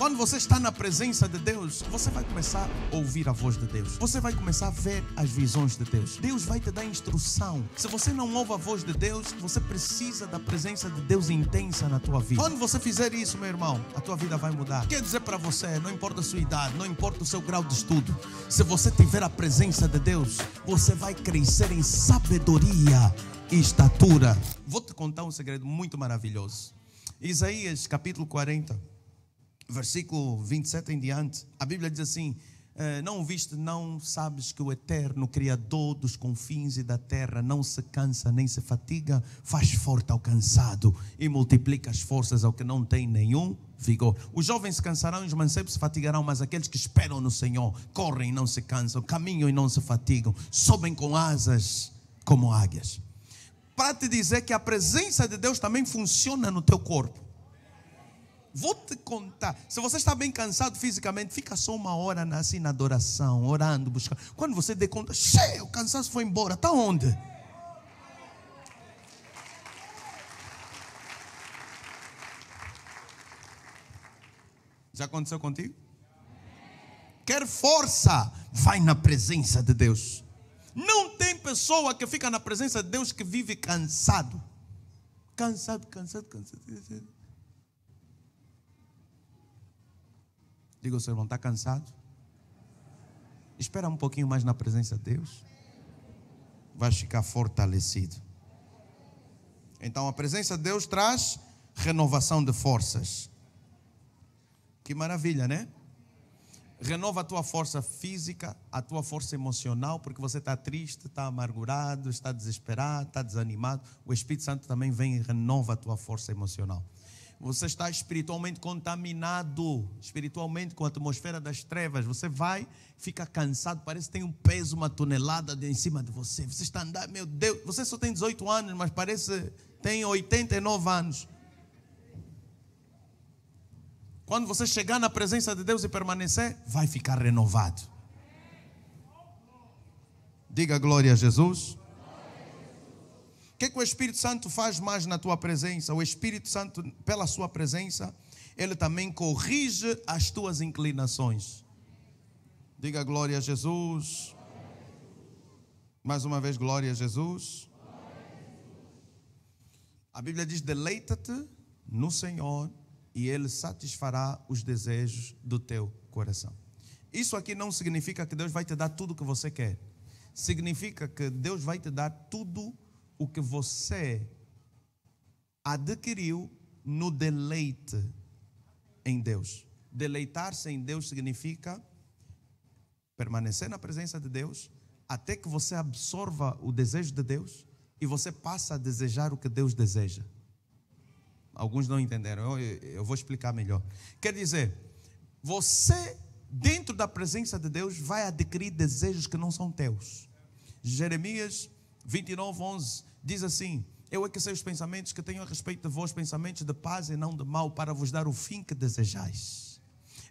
Quando você está na presença de Deus, você vai começar a ouvir a voz de Deus. Você vai começar a ver as visões de Deus. Deus vai te dar instrução. Se você não ouve a voz de Deus, você precisa da presença de Deus intensa na tua vida. Quando você fizer isso, meu irmão, a tua vida vai mudar. Quer dizer para você, não importa a sua idade, não importa o seu grau de estudo, se você tiver a presença de Deus, você vai crescer em sabedoria e estatura. Vou te contar um segredo muito maravilhoso. Isaías capítulo 40 versículo 27 em diante, a Bíblia diz assim: eh, Não viste, não sabes que o eterno Criador dos confins e da terra não se cansa nem se fatiga, faz forte ao cansado e multiplica as forças ao que não tem nenhum vigor. Os jovens se cansarão e os mancebos se fatigarão, mas aqueles que esperam no Senhor correm e não se cansam, caminham e não se fatigam, sobem com asas como águias. Para te dizer que a presença de Deus também funciona no teu corpo vou te contar. Se você está bem cansado fisicamente, fica só uma hora assim na adoração, orando, buscando. Quando você der conta, cheio, o cansaço foi embora. Está onde? Já aconteceu contigo? Quer força, vai na presença de Deus. Não tem pessoa que fica na presença de Deus que vive cansado. Cansado, cansado, cansado. cansado. Diga ao seu irmão: está cansado? Espera um pouquinho mais na presença de Deus. Vai ficar fortalecido. Então a presença de Deus traz renovação de forças. Que maravilha, né? renova a tua força física, a tua força emocional, porque você está triste, está amargurado, está desesperado, está desanimado. O Espírito Santo também vem e renova a tua força emocional você está espiritualmente contaminado, espiritualmente com a atmosfera das trevas. Você vai, fica cansado, parece que tem um peso, uma tonelada em cima de você. Você está andando, meu Deus, você só tem 18 anos, mas parece tem 89 anos. Quando você chegar na presença de Deus e permanecer, vai ficar renovado. Diga glória a Jesus que, que o Espírito Santo faz mais na tua presença? O Espírito Santo, pela sua presença, ele também corrige as tuas inclinações. Diga glória a Jesus. Mais uma vez, glória a Jesus. A Bíblia diz: deleita-te no Senhor e Ele satisfará os desejos do teu coração. Isso aqui não significa que Deus vai te dar tudo o que você quer. Significa que Deus vai te dar tudo o o que você adquiriu no deleite em Deus. Deleitar-se em Deus significa permanecer na presença de Deus até que você absorva o desejo de Deus e você passa a desejar o que Deus deseja. Alguns não entenderam, eu, eu vou explicar melhor. Quer dizer, você, dentro da presença de Deus, vai adquirir desejos que não são teus. Jeremias 29, 11 diz assim: Eu aquecei é os pensamentos que tenho a respeito de vós, pensamentos de paz e não de mal, para vos dar o fim que desejais.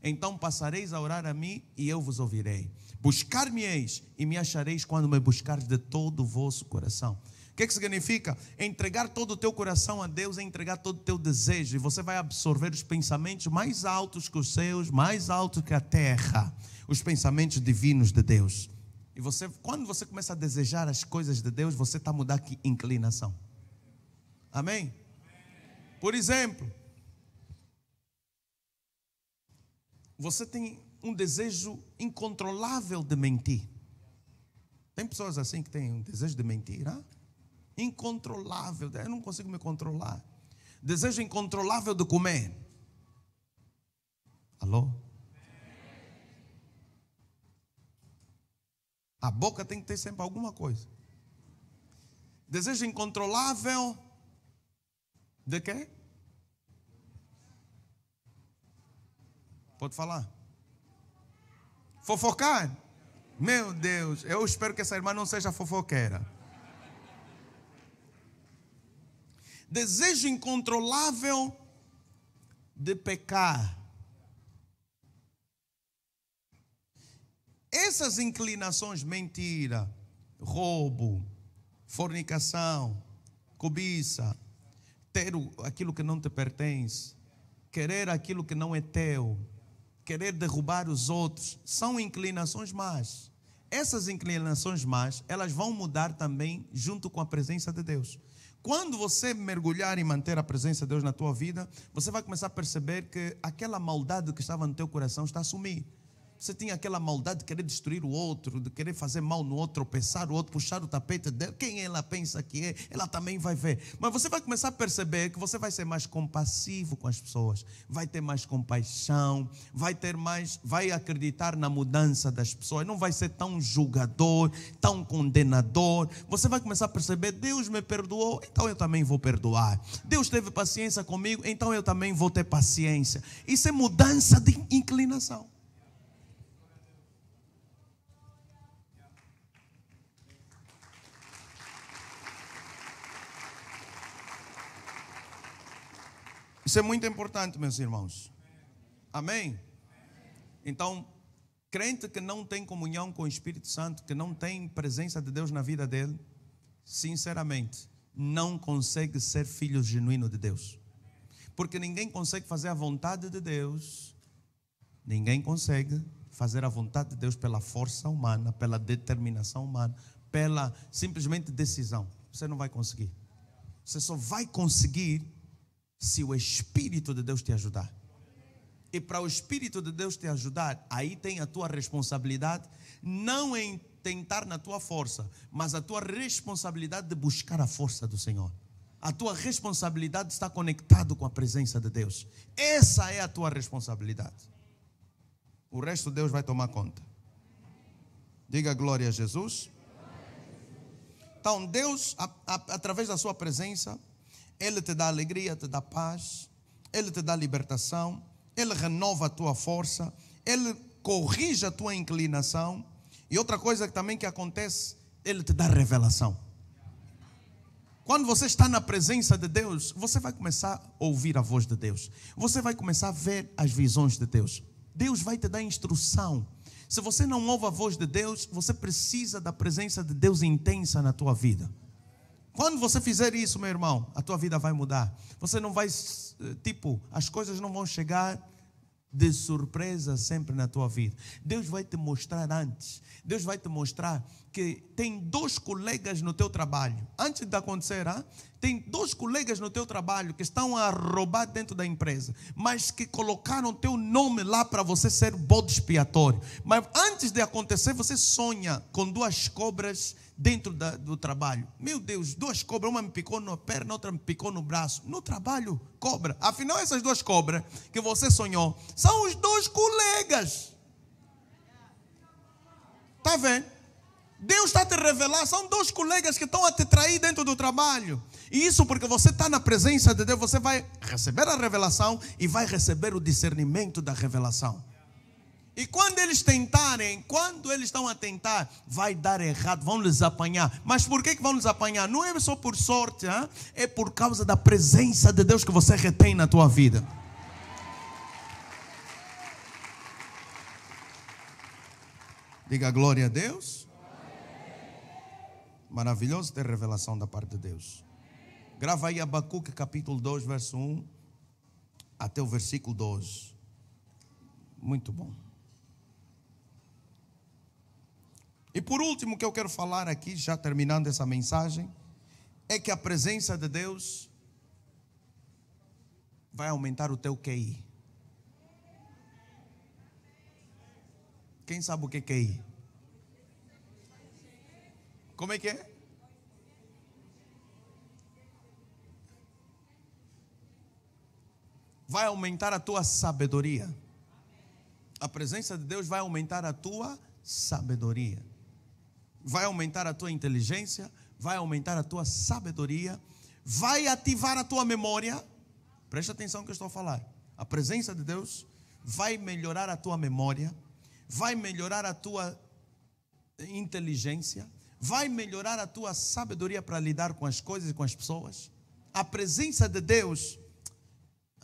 Então passareis a orar a mim e eu vos ouvirei. Buscar-me-eis e me achareis quando me buscares de todo o vosso coração. O que, é que significa? entregar todo o teu coração a Deus, é entregar todo o teu desejo, e você vai absorver os pensamentos mais altos que os seus, mais altos que a terra, os pensamentos divinos de Deus. E você, quando você começa a desejar as coisas de Deus, você está mudar de inclinação. Amém? Por exemplo, você tem um desejo incontrolável de mentir. Tem pessoas assim que têm um desejo de mentir, né? incontrolável, eu não consigo me controlar. Desejo incontrolável de comer. Alô? A boca tem que ter sempre alguma coisa. Desejo incontrolável de quê? Pode falar. Fofocar? Meu Deus, eu espero que essa irmã não seja fofoqueira. Desejo incontrolável de pecar. Essas inclinações, mentira, roubo, fornicação, cobiça, ter aquilo que não te pertence, querer aquilo que não é teu, querer derrubar os outros, são inclinações más. Essas inclinações más, elas vão mudar também junto com a presença de Deus. Quando você mergulhar e manter a presença de Deus na tua vida, você vai começar a perceber que aquela maldade que estava no teu coração está a sumir. Você tem aquela maldade de querer destruir o outro, de querer fazer mal no outro, tropeçar o outro, puxar o tapete dela. Quem ela pensa que é, ela também vai ver. Mas você vai começar a perceber que você vai ser mais compassivo com as pessoas, vai ter mais compaixão, vai ter mais, vai acreditar na mudança das pessoas, não vai ser tão julgador, tão condenador. Você vai começar a perceber, Deus me perdoou, então eu também vou perdoar. Deus teve paciência comigo, então eu também vou ter paciência. Isso é mudança de inclinação. Isso é muito importante, meus irmãos. Amém? Então, crente que não tem comunhão com o Espírito Santo, que não tem presença de Deus na vida dele, sinceramente, não consegue ser filho genuíno de Deus. Porque ninguém consegue fazer a vontade de Deus, ninguém consegue fazer a vontade de Deus pela força humana, pela determinação humana, pela simplesmente decisão. Você não vai conseguir. Você só vai conseguir se o Espírito de Deus te ajudar. E para o Espírito de Deus te ajudar, aí tem a tua responsabilidade, não em tentar na tua força, mas a tua responsabilidade de buscar a força do Senhor. A tua responsabilidade está conectado com a presença de Deus. Essa é a tua responsabilidade. O resto Deus vai tomar conta. Diga glória a Jesus. Então, Deus, a, a, através da sua presença, ele te dá alegria, te dá paz, Ele te dá libertação, Ele renova a tua força, Ele corrige a tua inclinação. E outra coisa também que acontece, Ele te dá revelação. Quando você está na presença de Deus, você vai começar a ouvir a voz de Deus, você vai começar a ver as visões de Deus. Deus vai te dar instrução. Se você não ouve a voz de Deus, você precisa da presença de Deus intensa na tua vida. Quando você fizer isso, meu irmão, a tua vida vai mudar. Você não vai, eh, tipo, as coisas não vão chegar de surpresa sempre na tua vida. Deus vai te mostrar antes. Deus vai te mostrar que tem dois colegas no teu trabalho, antes de acontecer, ah, tem dois colegas no teu trabalho que estão a roubar dentro da empresa, mas que colocaram teu nome lá para você ser bode expiatório. Mas antes de acontecer, você sonha com duas cobras dentro da, do trabalho. Meu Deus, duas cobras, uma me picou na perna, outra me picou no braço. No trabalho, cobra. Afinal, essas duas cobras que você sonhou são os dois colegas. Tá vendo? Deus está a te revelar, são dois colegas que estão a te trair dentro do trabalho. E isso porque você está na presença de Deus, você vai receber a revelação e vai receber o discernimento da revelação. E quando eles tentarem, quando eles estão a tentar, vai dar errado, vão lhes apanhar. Mas por que, que vão lhes apanhar? Não é só por sorte, hein? é por causa da presença de Deus que você retém na tua vida. Diga glória a Deus. Maravilhoso ter revelação da parte de Deus. Grava aí Abacuque capítulo 2, verso 1 até o versículo 12. Muito bom. E por último, o que eu quero falar aqui, já terminando essa mensagem, é que a presença de Deus vai aumentar o teu QI. Quem sabe o que é QI? Como é que é? Vai aumentar a tua sabedoria. A presença de Deus vai aumentar a tua sabedoria. Vai aumentar a tua inteligência, vai aumentar a tua sabedoria, vai ativar a tua memória. Preste atenção no que eu estou a falar. A presença de Deus vai melhorar a tua memória, vai melhorar a tua inteligência, vai melhorar a tua sabedoria para lidar com as coisas e com as pessoas. A presença de Deus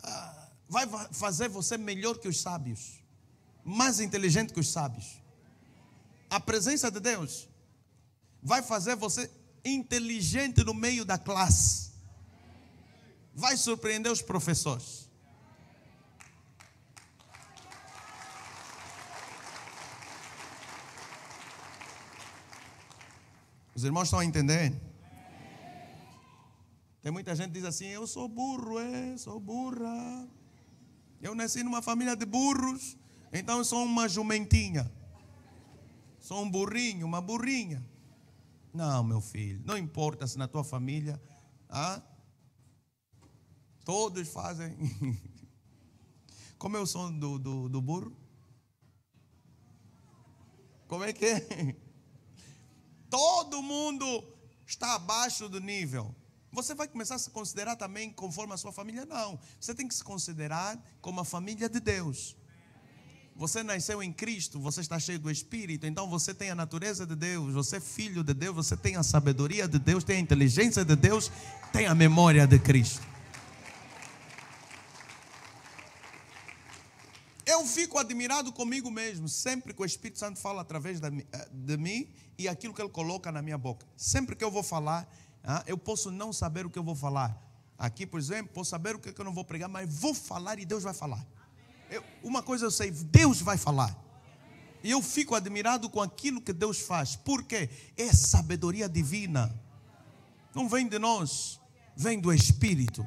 ah, vai fazer você melhor que os sábios, mais inteligente que os sábios. A presença de Deus vai fazer você inteligente no meio da classe, vai surpreender os professores Os irmãos estão a entender? Tem muita gente que diz assim: Eu sou burro, é, sou burra. Eu nasci numa família de burros, então eu sou uma jumentinha. Sou um burrinho, uma burrinha. Não, meu filho, não importa se na tua família. Ah, todos fazem. Como eu sou do, do, do burro? Como é que é? todo mundo está abaixo do nível. Você vai começar a se considerar também conforme a sua família? Não. Você tem que se considerar como a família de Deus. Você nasceu em Cristo, você está cheio do Espírito, então você tem a natureza de Deus, você é filho de Deus, você tem a sabedoria de Deus, tem a inteligência de Deus, tem a memória de Cristo. Eu fico admirado comigo mesmo, sempre que o Espírito Santo fala através eh, de mim e aquilo que ele coloca na minha boca. Sempre que eu vou falar, ah, eu posso não saber o que eu vou falar. Aqui, por exemplo, posso saber o é que eu não vou pregar, mas vou falar e Deus vai falar. Eu, uma coisa eu sei, Deus vai falar. E eu fico admirado com aquilo que Deus faz, porque é sabedoria divina. Não vem de nós, vem do Espírito.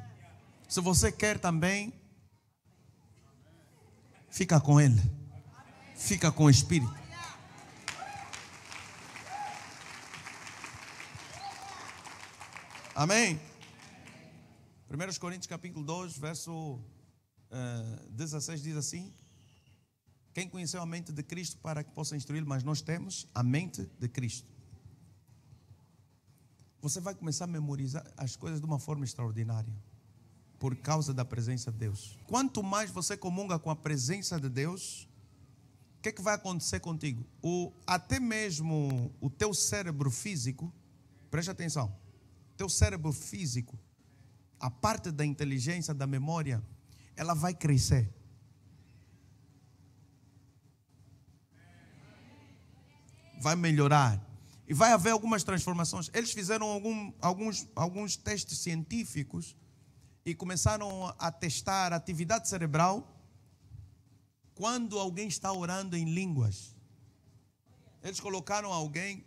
Se você quer também Fica com Ele. Fica com o Espírito. Amém? 1 Coríntios capítulo 2, verso uh, eh, 16 diz assim: Quem conheceu a mente de Cristo para que possa instruí-lo, mas nós temos a mente de Cristo. Você vai começar a memorizar as coisas de uma forma extraordinária por causa da presença de Deus. Quanto mais você comunga com a presença de Deus, o que, é que vai acontecer contigo? O, até mesmo o teu cérebro físico, preste atenção, teu cérebro físico, a parte da inteligência, da memória, ela vai crescer. Vai melhorar. E vai haver algumas transformações. Eles fizeram algum, alguns, alguns testes científicos e começaram a testar atividade cerebral quando alguém está orando em línguas. Eles colocaram alguém,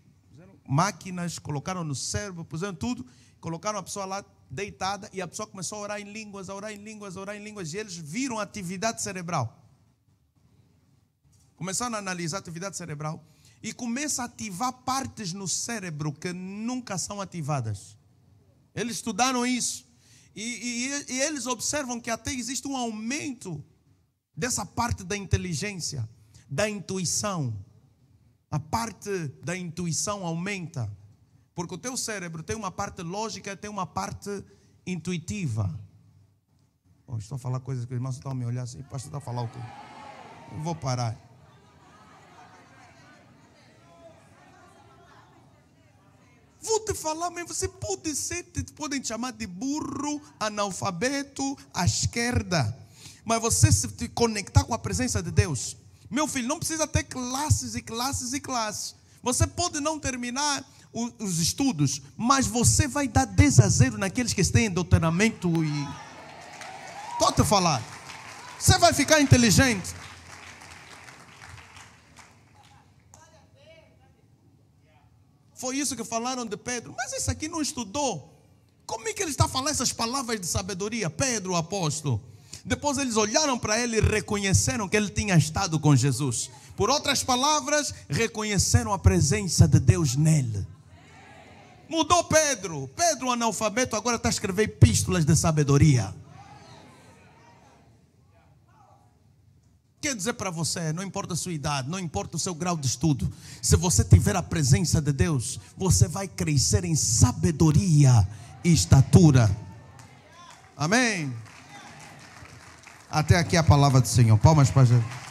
máquinas, colocaram no cérebro, puseram tudo, colocaram a pessoa lá deitada e a pessoa começou a orar em línguas, a orar em línguas, a orar em línguas, e eles viram atividade cerebral. Começaram a analisar a atividade cerebral e começa a ativar partes no cérebro que nunca são ativadas. Eles estudaram isso. E, e, e eles observam que até existe um aumento dessa parte da inteligência, da intuição. A parte da intuição aumenta, porque o teu cérebro tem uma parte lógica e tem uma parte intuitiva. Bom, estou a falar coisas que os irmãos estão a me olhar assim, pastor está a falar o quê? Eu vou parar. falar, mas você pode ser, podem te chamar de burro, analfabeto, à esquerda. Mas você se conectar com a presença de Deus. Meu filho, não precisa ter classes e classes e classes. Você pode não terminar os estudos, mas você vai dar desazeiro naqueles que têm doutrinamento e. Estou te falar. Você vai ficar inteligente. Foi isso que falaram de Pedro. Mas esse aqui não estudou. Como é que ele está falando essas palavras de sabedoria? Pedro, apóstolo. Depois eles olharam para ele e reconheceram que ele tinha estado com Jesus. Por outras palavras, reconheceram a presença de Deus nele. Mudou Pedro. Pedro, analfabeto, agora está escrevendo epístolas de sabedoria. Quer dizer para você, não importa a sua idade, não importa o seu grau de estudo, se você tiver a presença de Deus, você vai crescer em sabedoria e estatura. Amém? Até aqui a palavra do Senhor. Palmas para Jesus.